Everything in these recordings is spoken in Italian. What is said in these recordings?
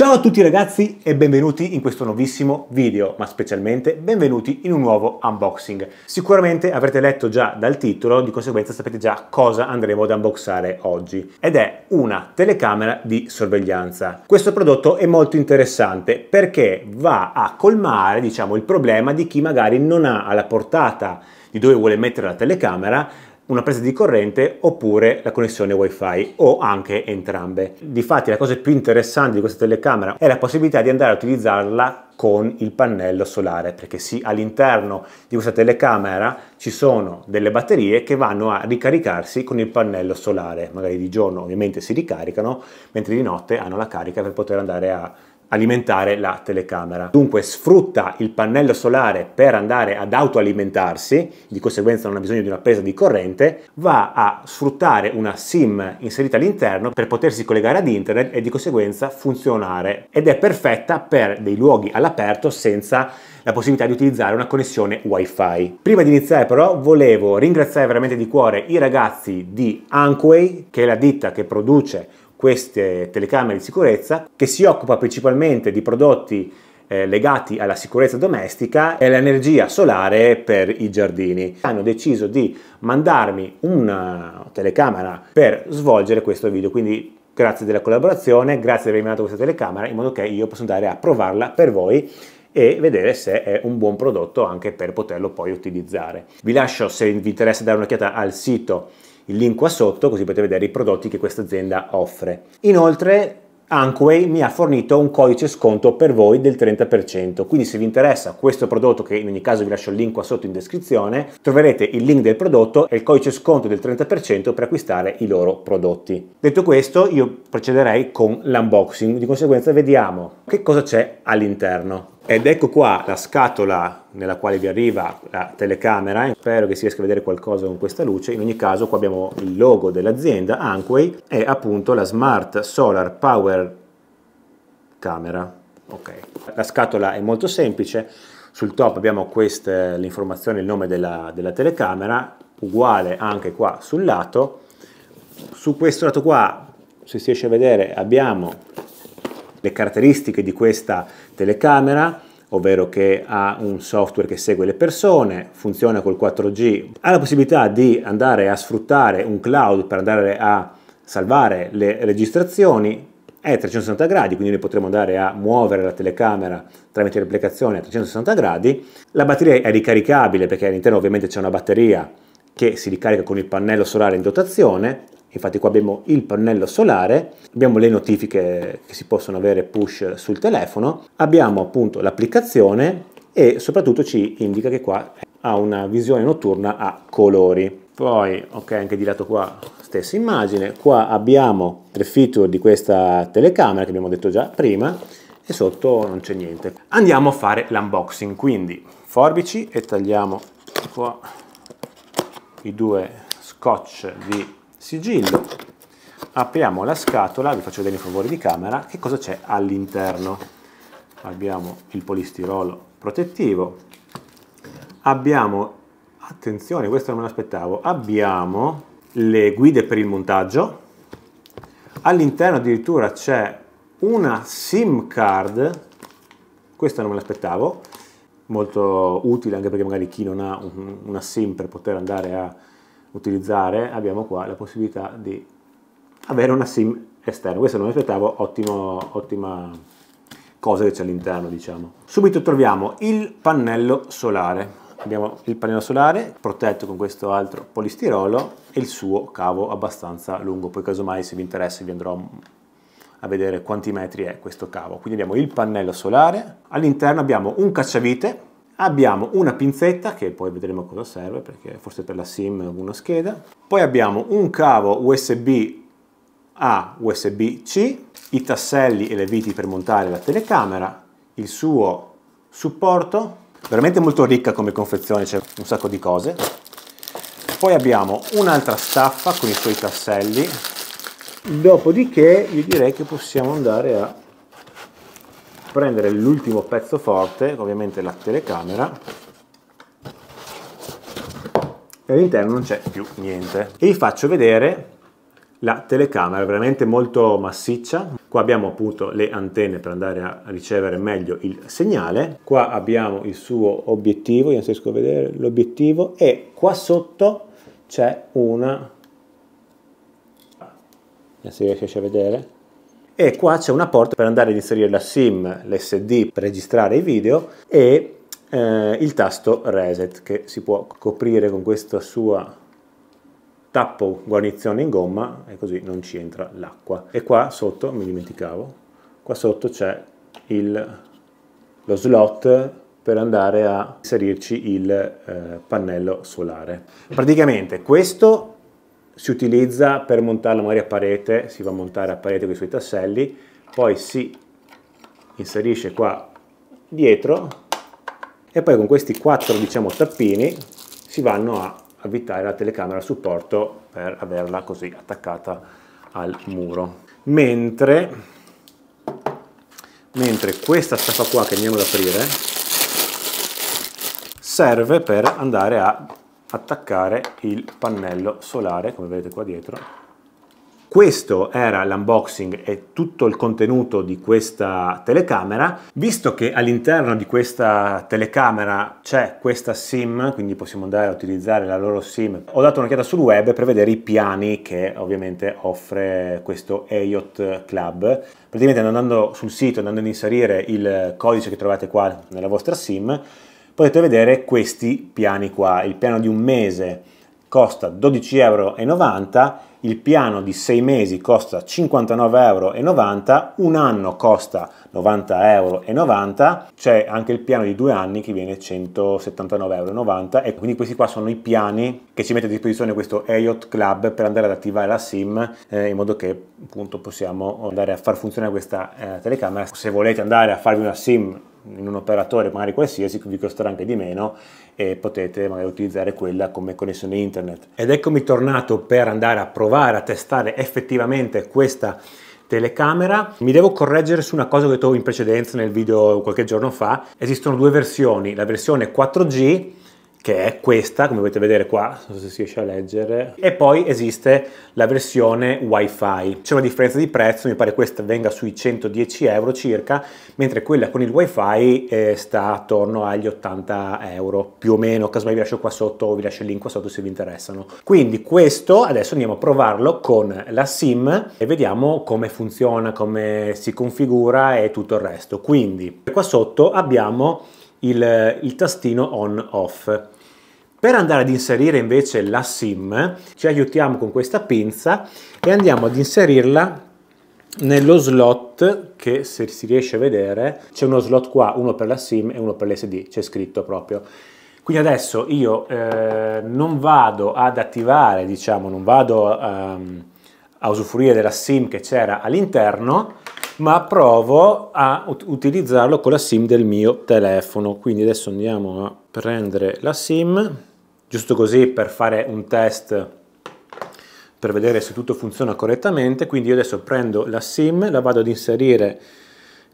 Ciao a tutti ragazzi e benvenuti in questo nuovissimo video, ma specialmente benvenuti in un nuovo unboxing. Sicuramente avrete letto già dal titolo, di conseguenza sapete già cosa andremo ad unboxare oggi, ed è una telecamera di sorveglianza. Questo prodotto è molto interessante perché va a colmare, diciamo, il problema di chi magari non ha alla portata di dove vuole mettere la telecamera una presa di corrente oppure la connessione wifi o anche entrambe. Difatti la cosa più interessante di questa telecamera è la possibilità di andare a utilizzarla con il pannello solare perché sì all'interno di questa telecamera ci sono delle batterie che vanno a ricaricarsi con il pannello solare magari di giorno ovviamente si ricaricano mentre di notte hanno la carica per poter andare a alimentare la telecamera. Dunque sfrutta il pannello solare per andare ad autoalimentarsi, di conseguenza non ha bisogno di una presa di corrente, va a sfruttare una SIM inserita all'interno per potersi collegare ad internet e di conseguenza funzionare ed è perfetta per dei luoghi all'aperto senza la possibilità di utilizzare una connessione wifi. Prima di iniziare però volevo ringraziare veramente di cuore i ragazzi di Anquay che è la ditta che produce queste telecamere di sicurezza che si occupa principalmente di prodotti eh, legati alla sicurezza domestica e all'energia solare per i giardini. Hanno deciso di mandarmi una telecamera per svolgere questo video, quindi grazie della collaborazione, grazie di avermi mandato questa telecamera in modo che io possa andare a provarla per voi e vedere se è un buon prodotto anche per poterlo poi utilizzare. Vi lascio se vi interessa dare un'occhiata al sito il link qua sotto così potete vedere i prodotti che questa azienda offre. Inoltre Ankway mi ha fornito un codice sconto per voi del 30%, quindi se vi interessa questo prodotto, che in ogni caso vi lascio il link qua sotto in descrizione, troverete il link del prodotto e il codice sconto del 30% per acquistare i loro prodotti. Detto questo io procederei con l'unboxing, di conseguenza vediamo che cosa c'è all'interno. Ed ecco qua la scatola nella quale vi arriva la telecamera, spero che si riesca a vedere qualcosa con questa luce, in ogni caso qua abbiamo il logo dell'azienda Anquay e appunto la Smart Solar Power Camera. Okay. La scatola è molto semplice, sul top abbiamo queste, l'informazione, il nome della, della telecamera, uguale anche qua sul lato. Su questo lato qua, se si riesce a vedere, abbiamo le caratteristiche di questa telecamera ovvero che ha un software che segue le persone, funziona col 4G, ha la possibilità di andare a sfruttare un cloud per andare a salvare le registrazioni, è 360 gradi, quindi noi potremo andare a muovere la telecamera tramite l'applicazione a 360 gradi, la batteria è ricaricabile perché all'interno ovviamente c'è una batteria che si ricarica con il pannello solare in dotazione, Infatti qua abbiamo il pannello solare, abbiamo le notifiche che si possono avere push sul telefono, abbiamo appunto l'applicazione e soprattutto ci indica che qua ha una visione notturna a colori. Poi, ok, anche di lato qua stessa immagine, qua abbiamo tre feature di questa telecamera che abbiamo detto già prima e sotto non c'è niente. Andiamo a fare l'unboxing, quindi forbici e tagliamo qua i due scotch di sigillo, apriamo la scatola, vi faccio vedere in favore di camera, che cosa c'è all'interno. Abbiamo il polistirolo protettivo, abbiamo, attenzione, questo non me l'aspettavo, abbiamo le guide per il montaggio, all'interno addirittura c'è una SIM card, questa non me l'aspettavo, molto utile anche perché magari chi non ha una SIM per poter andare a utilizzare, abbiamo qua la possibilità di avere una SIM esterna. Questo non mi aspettavo, ottimo, ottima cosa che c'è all'interno, diciamo. Subito troviamo il pannello solare. Abbiamo il pannello solare protetto con questo altro polistirolo e il suo cavo abbastanza lungo. Poi casomai se vi interessa vi andrò a vedere quanti metri è questo cavo. Quindi abbiamo il pannello solare. All'interno abbiamo un cacciavite Abbiamo una pinzetta, che poi vedremo cosa serve, perché forse per la SIM è una scheda. Poi abbiamo un cavo USB A, USB C, i tasselli e le viti per montare la telecamera, il suo supporto, veramente molto ricca come confezione, c'è un sacco di cose. Poi abbiamo un'altra staffa con i suoi tasselli, dopodiché io direi che possiamo andare a prendere l'ultimo pezzo forte, ovviamente la telecamera, e all'interno non c'è più niente. E vi faccio vedere la telecamera, veramente molto massiccia. Qua abbiamo appunto le antenne per andare a ricevere meglio il segnale. Qua abbiamo il suo obiettivo, io non riesco a vedere l'obiettivo, e qua sotto c'è una... se riesce a vedere e qua c'è una porta per andare ad inserire la SIM, l'SD per registrare i video e eh, il tasto reset che si può coprire con questa sua tappo guarnizione in gomma e così non ci entra l'acqua e qua sotto mi dimenticavo qua sotto c'è lo slot per andare a inserirci il eh, pannello solare praticamente questo si utilizza per montarla magari a parete, si va a montare a parete con i suoi tasselli, poi si inserisce qua dietro e poi con questi quattro diciamo tappini si vanno a avvitare la telecamera al supporto per averla così attaccata al muro. Mentre, mentre questa staffa qua che andiamo ad aprire serve per andare a attaccare il pannello solare, come vedete qua dietro. Questo era l'unboxing e tutto il contenuto di questa telecamera. Visto che all'interno di questa telecamera c'è questa SIM, quindi possiamo andare a utilizzare la loro SIM, ho dato un'occhiata sul web per vedere i piani che ovviamente offre questo EIOT Club. Praticamente andando sul sito, andando ad inserire il codice che trovate qua nella vostra SIM, potete vedere questi piani qua. Il piano di un mese costa 12,90 euro, il piano di sei mesi costa 59,90 euro, un anno costa 90,90 euro, c'è anche il piano di due anni che viene 179,90 euro e quindi questi qua sono i piani che ci mette a disposizione questo EIOT Club per andare ad attivare la SIM eh, in modo che appunto possiamo andare a far funzionare questa eh, telecamera. Se volete andare a farvi una SIM in un operatore magari qualsiasi vi costerà anche di meno e potete magari utilizzare quella come connessione internet. Ed eccomi tornato per andare a provare a testare effettivamente questa telecamera. Mi devo correggere su una cosa che ho detto in precedenza nel video qualche giorno fa. Esistono due versioni, la versione 4G che è questa, come potete vedere qua, non so se si riesce a leggere, e poi esiste la versione WiFi. C'è una differenza di prezzo, mi pare questa venga sui 110 euro circa, mentre quella con il WiFi eh, sta attorno agli 80 euro, più o meno, casomai vi lascio qua sotto o vi lascio il link qua sotto se vi interessano. Quindi questo adesso andiamo a provarlo con la SIM e vediamo come funziona, come si configura e tutto il resto. Quindi qua sotto abbiamo il, il tastino on-off. Per andare ad inserire invece la SIM ci aiutiamo con questa pinza e andiamo ad inserirla nello slot che se si riesce a vedere c'è uno slot qua, uno per la SIM e uno per l'SD, c'è scritto proprio. Quindi adesso io eh, non vado ad attivare, diciamo, non vado ehm, a usufruire della SIM che c'era all'interno, ma provo a utilizzarlo con la SIM del mio telefono. Quindi adesso andiamo a prendere la SIM, giusto così per fare un test per vedere se tutto funziona correttamente. Quindi io adesso prendo la SIM, la vado ad inserire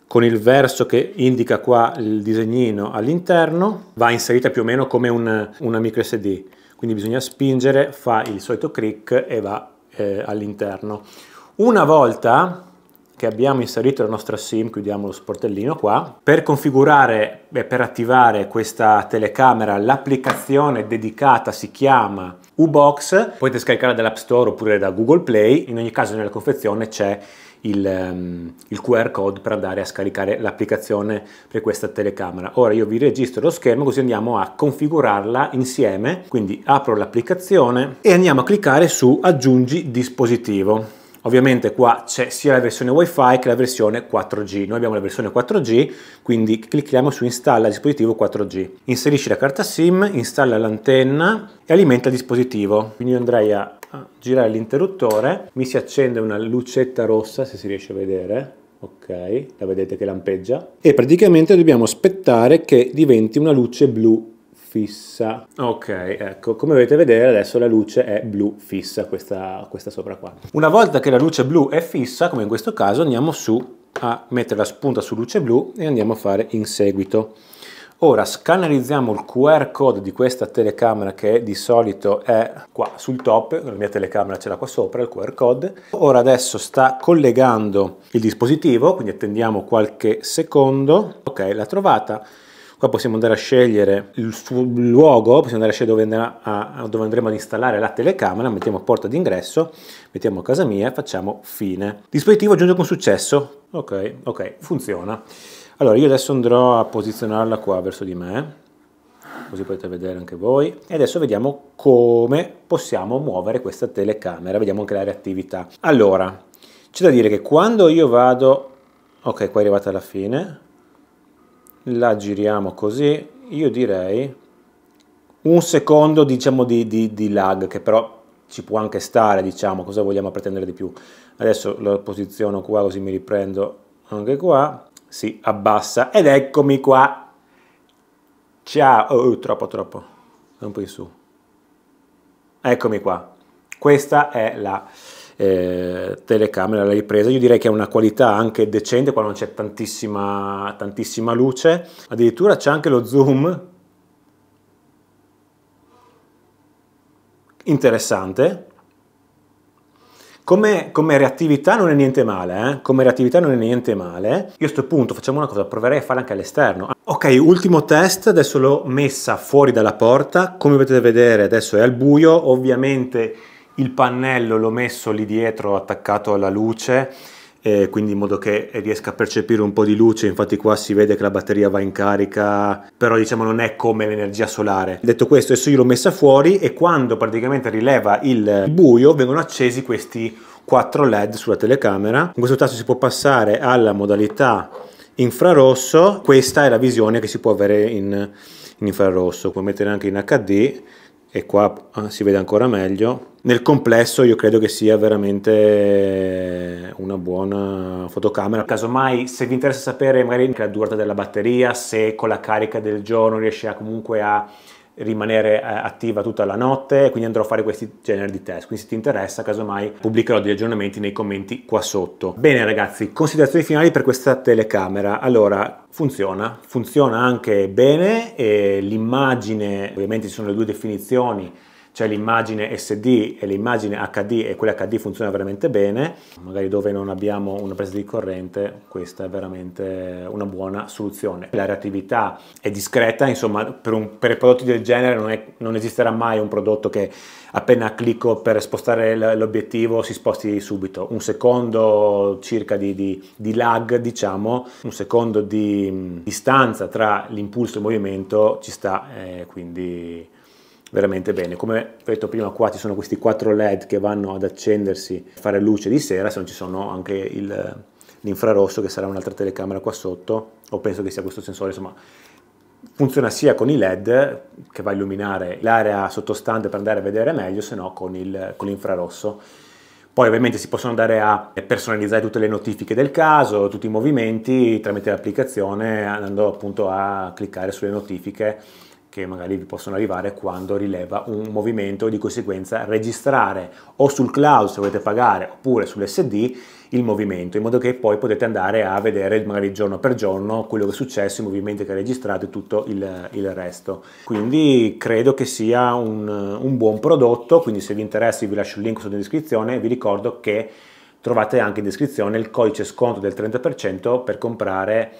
con il verso che indica qua il disegnino all'interno, va inserita più o meno come un, una micro SD. Quindi bisogna spingere, fa il solito click e va eh, all'interno. Una volta che abbiamo inserito la nostra SIM, chiudiamo lo sportellino qua, per configurare e per attivare questa telecamera l'applicazione dedicata si chiama Ubox, potete scaricarla dall'App Store oppure da Google Play, in ogni caso nella confezione c'è il, um, il, QR code per andare a scaricare l'applicazione per questa telecamera. Ora io vi registro lo schermo così andiamo a configurarla insieme, quindi apro l'applicazione e andiamo a cliccare su aggiungi dispositivo Ovviamente qua c'è sia la versione WiFi che la versione 4G. Noi abbiamo la versione 4G, quindi clicchiamo su installa dispositivo 4G. Inserisci la carta SIM, installa l'antenna e alimenta il dispositivo. Quindi io andrei a girare l'interruttore, mi si accende una lucetta rossa se si riesce a vedere ok, la vedete che lampeggia, e praticamente dobbiamo aspettare che diventi una luce blu fissa. Ok, ecco, come potete vedere adesso la luce è blu fissa, questa, questa sopra qua. Una volta che la luce blu è fissa, come in questo caso, andiamo su a mettere la spunta su luce blu e andiamo a fare in seguito. Ora scannerizziamo il QR code di questa telecamera che di solito è qua sul top, la mia telecamera ce l'ha qua sopra, il QR code. Ora adesso sta collegando il dispositivo, quindi attendiamo qualche secondo. Ok, l'ha trovata. Qua possiamo andare a scegliere il luogo, possiamo andare a scegliere dove, andrà a, dove andremo ad installare la telecamera, mettiamo porta d'ingresso, mettiamo casa mia e facciamo fine. Dispositivo aggiunto con successo, ok, ok, funziona. Allora io adesso andrò a posizionarla qua verso di me, così potete vedere anche voi. E adesso vediamo come possiamo muovere questa telecamera, vediamo anche la reattività. Allora, c'è da dire che quando io vado, ok qua è arrivata la fine, la giriamo così, io direi un secondo diciamo di, di, di, lag che però ci può anche stare diciamo cosa vogliamo pretendere di più adesso lo posiziono qua così mi riprendo anche qua si abbassa ed eccomi qua ciao oh, troppo troppo un po' in su eccomi qua questa è la eh, telecamera la ripresa. Io direi che è una qualità anche decente, quando non c'è tantissima, tantissima luce, addirittura c'è anche lo zoom interessante. Come, come, reattività non è niente male, eh? come reattività non è niente male. Io a questo punto facciamo una cosa, proverei a fare anche all'esterno. Ok, ultimo test, adesso l'ho messa fuori dalla porta, come potete vedere adesso è al buio, ovviamente il pannello l'ho messo lì dietro attaccato alla luce eh, quindi in modo che riesca a percepire un po' di luce infatti qua si vede che la batteria va in carica però diciamo non è come l'energia solare detto questo adesso io l'ho messa fuori e quando praticamente rileva il buio vengono accesi questi 4 led sulla telecamera con questo tasto si può passare alla modalità infrarosso questa è la visione che si può avere in, in infrarosso puoi mettere anche in HD e qua ah, si vede ancora meglio. Nel complesso io credo che sia veramente una buona fotocamera. Casomai se vi interessa sapere magari anche la durata della batteria, se con la carica del giorno riesce a comunque a rimanere eh, attiva tutta la notte, quindi andrò a fare questi generi di test. Quindi se ti interessa, casomai pubblicherò degli aggiornamenti nei commenti qua sotto. Bene ragazzi, considerazioni finali per questa telecamera. Allora, funziona, funziona anche bene, l'immagine, ovviamente ci sono le due definizioni, c'è cioè, l'immagine SD e l'immagine HD e quella HD funziona veramente bene, magari dove non abbiamo una presa di corrente, questa è veramente una buona soluzione. La reattività è discreta, insomma per, un, per prodotti del genere non, è, non esisterà mai un prodotto che appena clicco per spostare l'obiettivo si sposti subito, un secondo circa di, di, di lag diciamo, un secondo di distanza tra l'impulso e il movimento ci sta eh, quindi veramente bene. Come ho detto prima, qua ci sono questi quattro LED che vanno ad accendersi, a fare luce di sera, se non ci sono anche l'infrarosso che sarà un'altra telecamera qua sotto, o penso che sia questo sensore, insomma funziona sia con i LED che va a illuminare l'area sottostante per andare a vedere meglio, se no con l'infrarosso. Poi ovviamente si possono andare a personalizzare tutte le notifiche del caso, tutti i movimenti tramite l'applicazione andando appunto a cliccare sulle notifiche che magari vi possono arrivare quando rileva un movimento e di conseguenza registrare o sul cloud se volete pagare oppure sull'SD il movimento in modo che poi potete andare a vedere magari giorno per giorno quello che è successo, i movimenti che ha registrato e tutto il, il, resto. Quindi credo che sia un, un buon prodotto, quindi se vi interessa vi lascio il link sotto in descrizione, vi ricordo che trovate anche in descrizione il codice sconto del 30% per comprare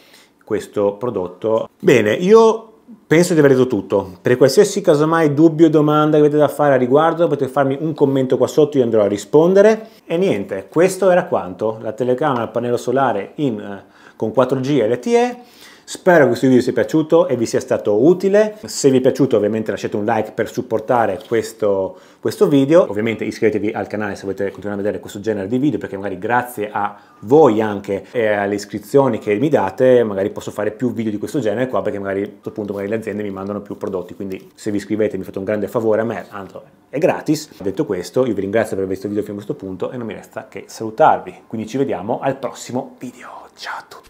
questo prodotto. Bene, io penso di aver detto tutto. Per qualsiasi casomai dubbio o domanda che avete da fare a riguardo, potete farmi un commento qua sotto, io andrò a rispondere. E niente, questo era quanto. La telecamera il pannello solare in, eh, con 4G LTE. Spero che questo video vi sia piaciuto e vi sia stato utile. Se vi è piaciuto ovviamente lasciate un like per supportare questo, questo video. Ovviamente iscrivetevi al canale se volete continuare a vedere questo genere di video perché magari grazie a voi anche e alle iscrizioni che mi date magari posso fare più video di questo genere qua perché magari a questo punto magari le aziende mi mandano più prodotti. Quindi se vi iscrivete mi fate un grande favore a me, tanto è gratis. Detto questo io vi ringrazio per aver visto il video fino a questo punto e non mi resta che salutarvi. Quindi ci vediamo al prossimo video. Ciao a tutti!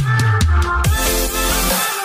どうぞ。